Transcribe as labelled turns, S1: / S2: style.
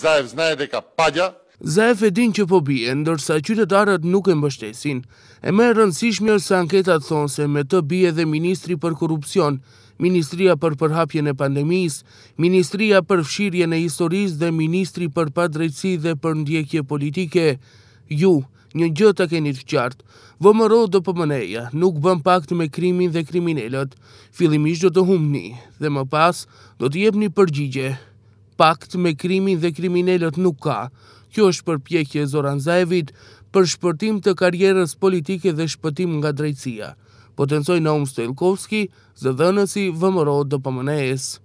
S1: Zaev znaje dhe ka padja. Zaev e din që po bie, ndërsa qytetarët nuk e mbështesin. E me rëndësishmjë se anketat thonë se me të bie dhe Ministri për Korupcion, Ministria për përhapjen e pandemis, Ministria për fshirjen e historis dhe Ministri për padrejtsi dhe për ndjekje politike, ju, një gjë të keni të qartë, vëmëro dhe pëmëneja, nuk bëm pakt me krimin dhe kriminelët, fillimisht do të humni dhe më pas do të jepni përgjigje. Pakt me krimin dhe kriminellët nuk ka. Kjo është për pjekje Zoran Zaevit për shpërtim të karierës politike dhe shpëtim nga drejtsia. Potensojnë Aum Stojlkovski, Zëdënësi, Vëmëro, Dopamene S.